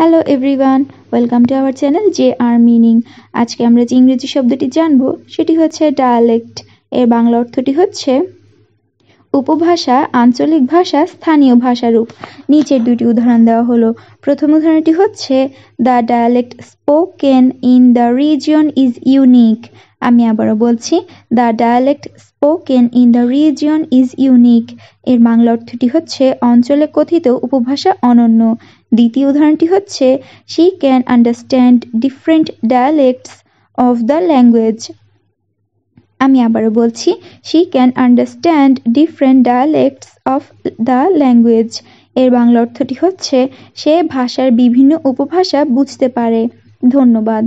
hello everyone welcome to our channel J R meaning আজকে আমরা যে ইংরেজি শব্দটি জানব সেটি হচ্ছে ডায়ালেক্ট এর বাংলা অর্থটি হচ্ছে উপভাষা আঞ্চলিক ভাষা স্থানীয় ভাষারূপ নিচের দুটি উদাহরণ দেওয়া হলো প্রথম উদাহরণটি হচ্ছে the dialect spoken in the region is unique আমি আবারও বলছি the dialect spoken in the region is unique এর বাংলা অর্থটি হচ্ছে অঞ্চলে কথিত উপভাষা অনন্য দ্বিতীয় উদাহরণটি হচ্ছে she can understand different dialects of the language আমি আবারও বলছি she can understand different dialects of the language এর বাংলা অর্থটি হচ্ছে সে ভাষার বিভিন্ন উপভাষা বুঝতে পারে ধন্যবাদ